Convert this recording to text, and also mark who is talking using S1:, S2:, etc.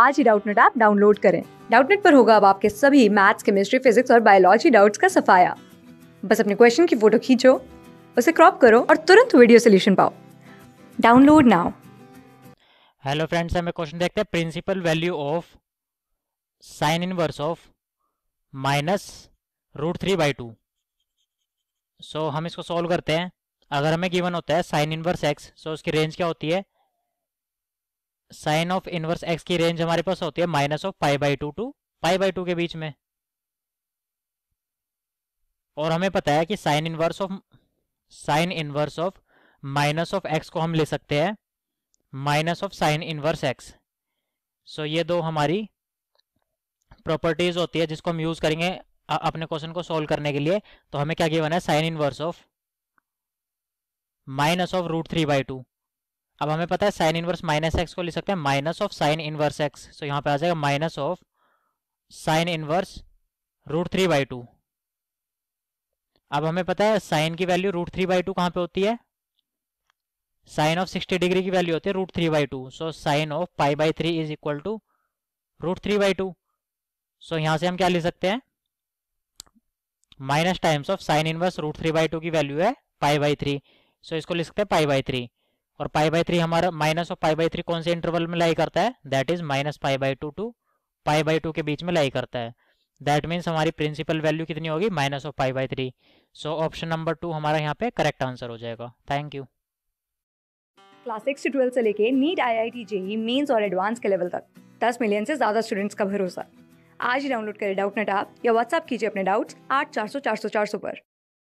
S1: आज ही Doubtnut app download करें डाउटनेट पर होगा अब आपके सभी मैथ्स केमिस्ट्री फिजिक्स और बायोलॉजी डाउट्स का सफाया बस अपने क्वेश्चन की फोटो खींचो उसे क्रॉप करो और तुरंत वीडियो सोल्यूशन पाओ डाउनलोड नाउ
S2: हेलो फ्रेंड्स हमें क्वेश्चन देखते हैं principal value of sine inverse of minus root three by two so हम इसको सॉल्व करते हैं अगर हमें गिवन होता है साइन इनवर्स एक्स सो उसकी रेंज क्या होती है साइन ऑफ इनवर्स एक्स की रेंज हमारे पास होती है minus of pi by two to pi by two के बीच में और हमें पता है कि sine inverse of sine inverse of minus of x को हम ले सकते हैं minus of sine inverse x so ये दो हमारी प्रॉपर्टीज होती है जिसको हम यूज करेंगे अपने क्वेश्चन को सोल्व करने के लिए तो हमें क्या गिवन है sine inverse of minus of root three by two अब हमें पता है साइन इनवर्स माइनस एक्स को ले सकते हैं minus of sine inverse x so यहाँ पे आ जाएगा minus of sine inverse root three by two अब हमें पता है साइन की value root three by two कहाँ पे होती है साइन ऑफ सिक्सटी डिग्री की वैल्यू होती है root three by two so sine of pi by three is equal to root three by two so यहाँ से हम क्या ले सकते हैं minus times of sine inverse root three by two की वैल्यू है पाई बाई थ्री सो इसको लिख सकते हैं पाई बाई थ्री और पाई बाई थ्री हमारा माइनस और पाई बाई थ्री कौन से इंटरवल में लाई करता है that is minus pi by two to pi by two के बीच में लाई करता है दैट मीन्स हमारी प्रिंसिपल वैल्यू कितनी होगी minus of pi by three so option number two हमारा यहाँ पे करेक्ट आंसर हो जाएगा थैंक यू
S1: क्लास सिक्स से ट्वेल्थ से लेके NEET I I T JEE mains और एडवांस के लेवल तक दस मिलियन से ज्यादा स्टूडेंट्स का भरोसा आज ही डाउनलोड करें डाउट नेट आप या व्हाट्सअप कीजिए अपने डाउट्स आठ चार सौ चार सौ चार सौ पर